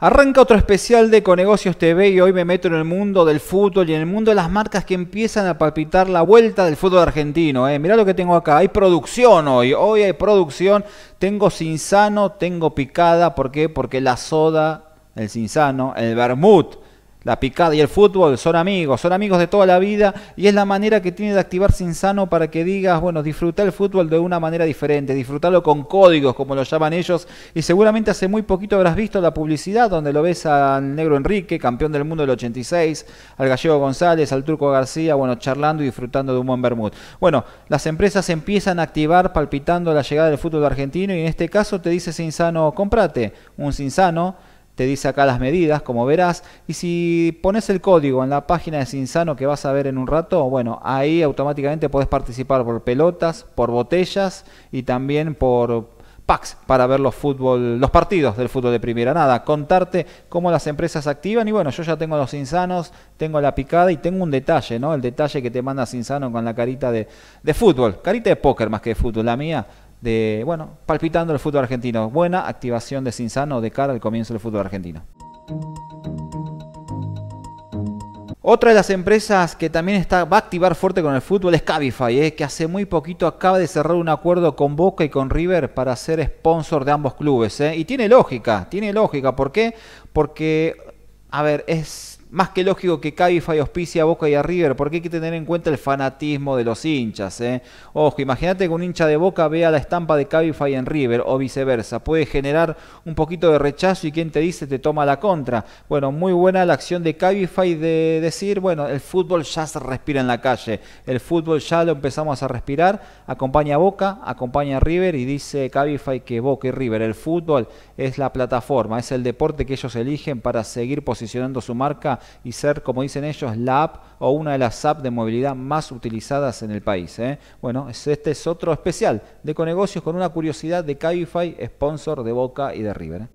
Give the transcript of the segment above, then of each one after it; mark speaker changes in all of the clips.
Speaker 1: Arranca otro especial de Conegocios TV y hoy me meto en el mundo del fútbol y en el mundo de las marcas que empiezan a palpitar la vuelta del fútbol argentino. Eh. Mirá lo que tengo acá, hay producción hoy, hoy hay producción, tengo Cinsano, tengo Picada, ¿por qué? Porque la soda, el sinsano, el vermut. La picada y el fútbol son amigos, son amigos de toda la vida y es la manera que tiene de activar Sano para que digas, bueno, disfruta el fútbol de una manera diferente, disfrutarlo con códigos, como lo llaman ellos. Y seguramente hace muy poquito habrás visto la publicidad donde lo ves al negro Enrique, campeón del mundo del 86, al gallego González, al turco García, bueno, charlando y disfrutando de un buen bermud. Bueno, las empresas empiezan a activar palpitando la llegada del fútbol argentino y en este caso te dice Sano, comprate un Sinsano te dice acá las medidas, como verás, y si pones el código en la página de Sinsano que vas a ver en un rato, bueno, ahí automáticamente podés participar por pelotas, por botellas y también por packs para ver los fútbol, los partidos del fútbol de primera. Nada, contarte cómo las empresas activan. Y bueno, yo ya tengo los insanos, tengo la picada y tengo un detalle, ¿no? El detalle que te manda SinSano con la carita de, de fútbol, carita de póker más que de fútbol, la mía de, bueno, palpitando el fútbol argentino. Buena activación de Cinzano de cara al comienzo del fútbol argentino. Otra de las empresas que también va a activar fuerte con el fútbol es Cabify, eh, que hace muy poquito acaba de cerrar un acuerdo con Boca y con River para ser sponsor de ambos clubes. Eh. Y tiene lógica, tiene lógica. ¿Por qué? Porque, a ver, es más que lógico que Cabify auspicie a Boca y a River, porque hay que tener en cuenta el fanatismo de los hinchas. ¿eh? Ojo, imagínate que un hincha de Boca vea la estampa de Cabify en River o viceversa. Puede generar un poquito de rechazo y quien te dice te toma la contra. Bueno, muy buena la acción de Cabify de decir, bueno, el fútbol ya se respira en la calle. El fútbol ya lo empezamos a respirar. Acompaña a Boca, acompaña a River y dice Cabify que Boca y River, el fútbol es la plataforma, es el deporte que ellos eligen para seguir posicionando su marca y ser, como dicen ellos, la app o una de las apps de movilidad más utilizadas en el país. ¿eh? Bueno, este es otro especial de Conegocios con una curiosidad de Cabify, sponsor de Boca y de River. ¿eh?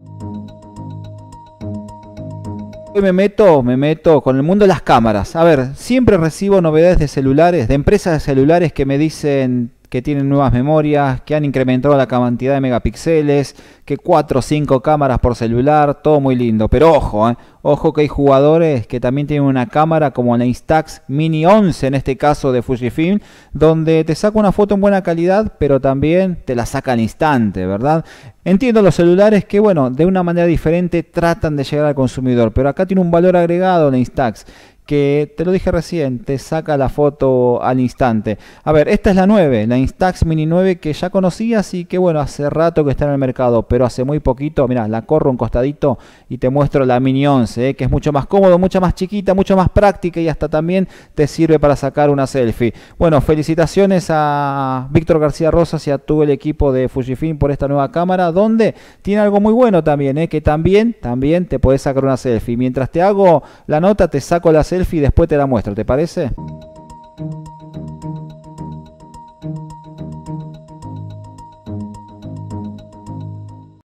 Speaker 1: Hoy me meto, me meto con el mundo de las cámaras. A ver, siempre recibo novedades de celulares, de empresas de celulares que me dicen que tienen nuevas memorias, que han incrementado la cantidad de megapíxeles, que cuatro o cinco cámaras por celular, todo muy lindo. Pero ojo, ¿eh? ojo que hay jugadores que también tienen una cámara como la Instax Mini 11 en este caso de Fujifilm, donde te saca una foto en buena calidad, pero también te la saca al instante, ¿verdad? Entiendo los celulares que, bueno, de una manera diferente tratan de llegar al consumidor, pero acá tiene un valor agregado la Instax que te lo dije recién, te saca la foto al instante. A ver, esta es la 9, la Instax Mini 9 que ya conocías y que bueno, hace rato que está en el mercado, pero hace muy poquito, mira la corro un costadito y te muestro la Mini 11, eh, que es mucho más cómodo, mucho más chiquita, mucho más práctica y hasta también te sirve para sacar una selfie. Bueno, felicitaciones a Víctor García Rosas y a todo el equipo de Fujifilm por esta nueva cámara, donde tiene algo muy bueno también, eh, que también, también te puedes sacar una selfie. Mientras te hago la nota, te saco la selfie y después te la muestro, ¿te parece?